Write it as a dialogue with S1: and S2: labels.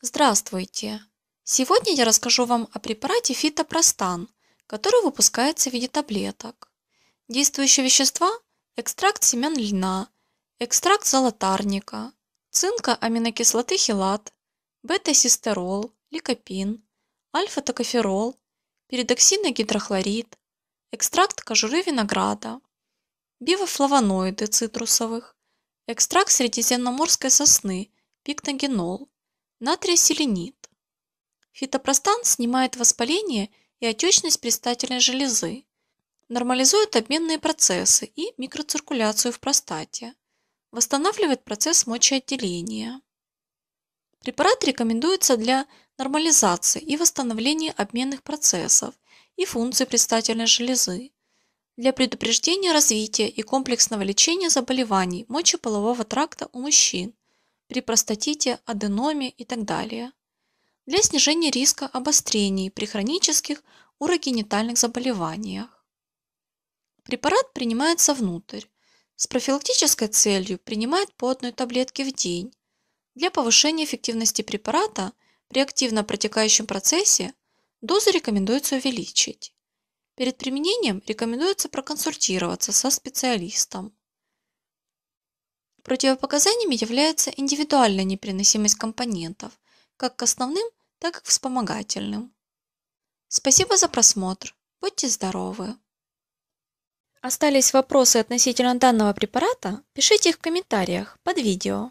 S1: Здравствуйте! Сегодня я расскажу вам о препарате фитопростан, который выпускается в виде таблеток. Действующие вещества – экстракт семян льна, экстракт золотарника, цинка аминокислоты хилат, бета-систерол, ликопин, альфа-токоферол, передоксинный гидрохлорид, экстракт кожуры винограда, биофлавоноиды цитрусовых, экстракт средиземноморской сосны, пиктогенол, натриоселенид. Фитопростан снимает воспаление и отечность предстательной железы, нормализует обменные процессы и микроциркуляцию в простате, восстанавливает процесс мочеотделения. Препарат рекомендуется для нормализации и восстановления обменных процессов и функций предстательной железы, для предупреждения развития и комплексного лечения заболеваний мочеполового тракта у мужчин при простатите, аденоме и так далее, для снижения риска обострений при хронических урогенитальных заболеваниях. Препарат принимается внутрь. С профилактической целью принимает по одной таблетке в день для повышения эффективности препарата при активно протекающем процессе дозу рекомендуется увеличить. Перед применением рекомендуется проконсультироваться со специалистом. Противопоказаниями является индивидуальная непереносимость компонентов, как к основным, так и к вспомогательным. Спасибо за просмотр. Будьте здоровы! Остались вопросы относительно данного препарата? Пишите их в комментариях под видео.